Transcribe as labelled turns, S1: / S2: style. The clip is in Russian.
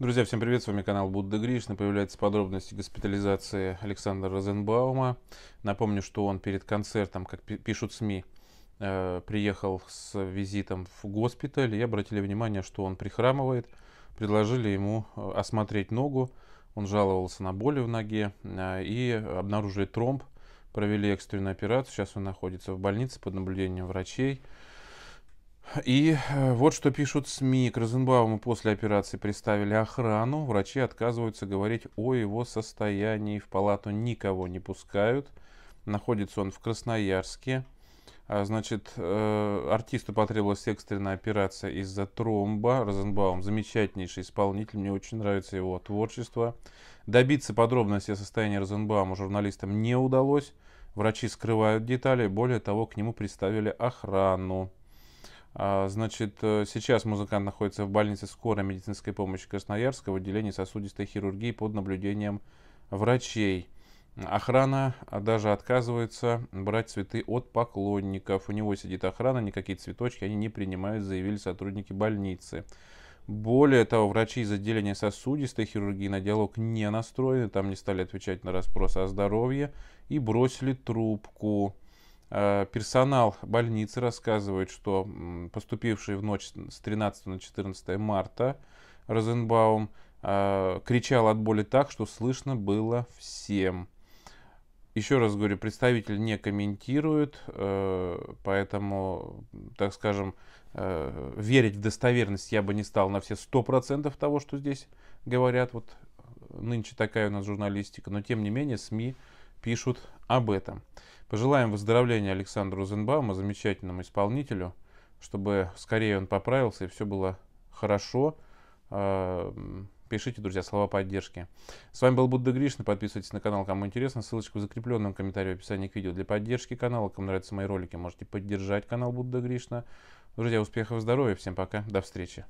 S1: Друзья, всем привет, с вами канал Будда Гришна. Появляются подробности госпитализации Александра Розенбаума. Напомню, что он перед концертом, как пишут СМИ, э, приехал с визитом в госпиталь и обратили внимание, что он прихрамывает. Предложили ему э, осмотреть ногу. Он жаловался на боли в ноге э, и обнаружили тромб. Провели экстренную операцию. Сейчас он находится в больнице под наблюдением врачей. И э, вот что пишут СМИ. К Розенбауму после операции приставили охрану. Врачи отказываются говорить о его состоянии. В палату никого не пускают. Находится он в Красноярске. А, значит, э, артисту потребовалась экстренная операция из-за тромба. Розенбаум замечательнейший исполнитель. Мне очень нравится его творчество. Добиться подробностей о состоянии Розенбаума журналистам не удалось. Врачи скрывают детали. Более того, к нему приставили охрану. А, значит, э, сейчас музыкант находится в больнице скорой медицинской помощи Красноярска в отделении сосудистой хирургии под наблюдением врачей. Охрана а, даже отказывается брать цветы от поклонников. У него сидит охрана, никакие цветочки они не принимают, заявили сотрудники больницы. Более того, врачи из отделения сосудистой хирургии на диалог не настроены, там не стали отвечать на расспрос о здоровье и бросили трубку. Э, персонал больницы рассказывает, что поступивший в ночь с 13 на 14 марта Розенбаум э, кричал от боли так, что слышно было всем. Еще раз говорю, представитель не комментирует, э, поэтому, так скажем, верить в достоверность я бы не стал на все 100% того, что здесь говорят. Вот нынче такая у нас журналистика, но тем не менее СМИ пишут об этом. Пожелаем выздоровления Александру Розенбаума, замечательному исполнителю, чтобы скорее он поправился и все было хорошо. А, пишите, друзья, слова поддержки. С вами был Будда Гришна. Подписывайтесь на канал, кому интересно. Ссылочка в закрепленном комментарии в описании к видео. Для поддержки канала, кому нравятся мои ролики, можете поддержать канал Будда Гришна. Друзья, успехов, и здоровья. Всем пока. До встречи.